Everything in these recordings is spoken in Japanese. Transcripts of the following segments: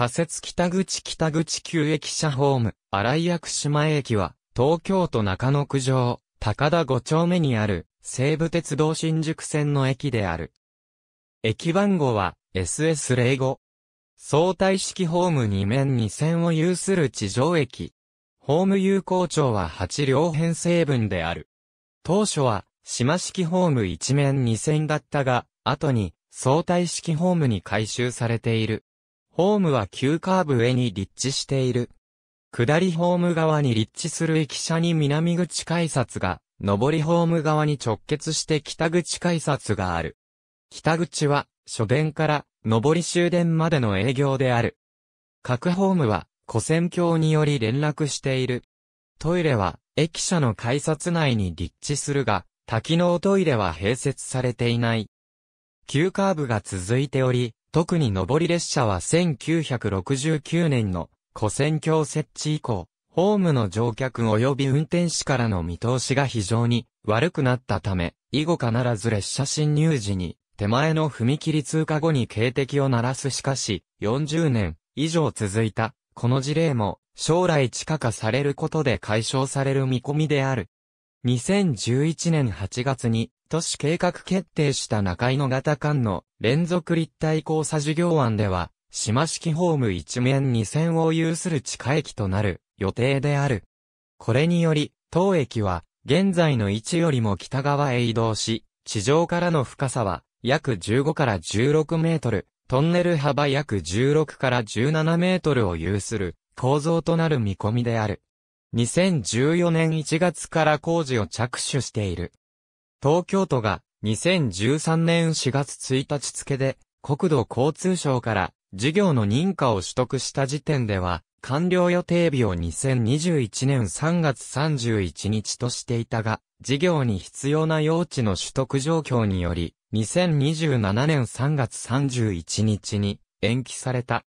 仮設北口北口旧駅舎ホーム、新井薬島駅は、東京都中野区上、高田5丁目にある、西武鉄道新宿線の駅である。駅番号は、SS05。相対式ホーム2面2線を有する地上駅。ホーム有効長は8両編成分である。当初は、島式ホーム1面2線だったが、後に、相対式ホームに改修されている。ホームは急カーブ上に立地している。下りホーム側に立地する駅舎に南口改札が、上りホーム側に直結して北口改札がある。北口は、初電から上り終電までの営業である。各ホームは、古線橋により連絡している。トイレは、駅舎の改札内に立地するが、多機能トイレは併設されていない。急カーブが続いており、特に上り列車は1969年の古戦橋設置以降、ホームの乗客及び運転士からの見通しが非常に悪くなったため、以後必ず列車進入時に、手前の踏切通過後に警笛を鳴らすしかし、40年以上続いた、この事例も、将来地下化されることで解消される見込みである。2011年8月に都市計画決定した中井の型間の連続立体交差事業案では、島式ホーム一面二線を有する地下駅となる予定である。これにより、当駅は現在の位置よりも北側へ移動し、地上からの深さは約15から16メートル、トンネル幅約16から17メートルを有する構造となる見込みである。2014年1月から工事を着手している。東京都が2013年4月1日付で国土交通省から事業の認可を取得した時点では完了予定日を2021年3月31日としていたが、事業に必要な用地の取得状況により、2027年3月31日に延期された。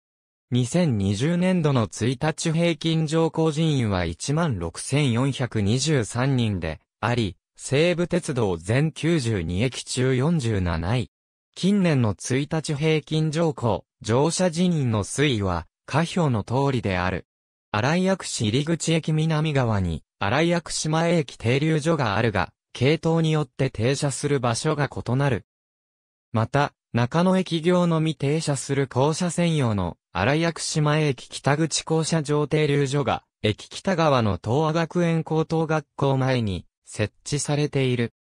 2020年度の1日平均乗降人員は16,423人であり、西武鉄道全92駅中47位。近年の1日平均乗降、乗車人員の推移は、下表の通りである。荒井薬師入口駅南側に、荒井薬師前駅停留所があるが、系統によって停車する場所が異なる。また、中野駅行のみ停車する校舎専用の荒久島駅北口校舎上停留所が、駅北側の東亜学園高等学校前に設置されている。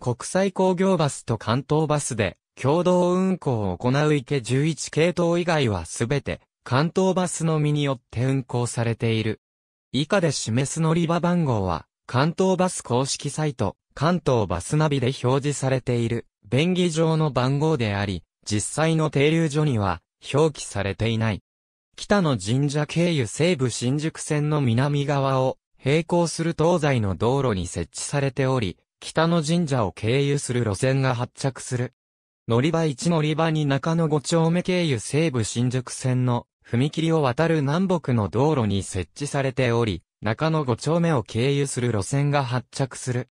国際工業バスと関東バスで共同運行を行う池11系統以外はすべて関東バスのみによって運行されている。以下で示す乗り場番号は関東バス公式サイト関東バスナビで表示されている。便宜上の番号であり、実際の停留所には表記されていない。北の神社経由西部新宿線の南側を並行する東西の道路に設置されており、北の神社を経由する路線が発着する。乗り場1乗り場に中野5丁目経由西部新宿線の踏切を渡る南北の道路に設置されており、中野5丁目を経由する路線が発着する。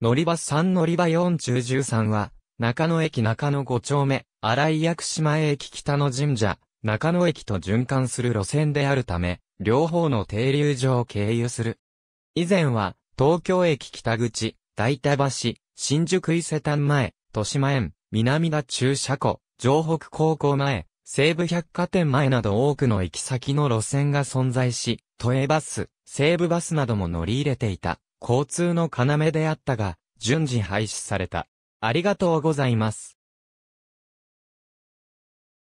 乗り場3乗り場4中13は、中野駅中野5丁目、新井薬島駅北野神社、中野駅と循環する路線であるため、両方の停留所を経由する。以前は、東京駅北口、大田橋、新宿伊勢丹前、豊島園、南田駐車庫、城北高校前、西武百貨店前など多くの行き先の路線が存在し、都営バス、西武バスなども乗り入れていた、交通の要であったが、順次廃止された。ありがとうございます。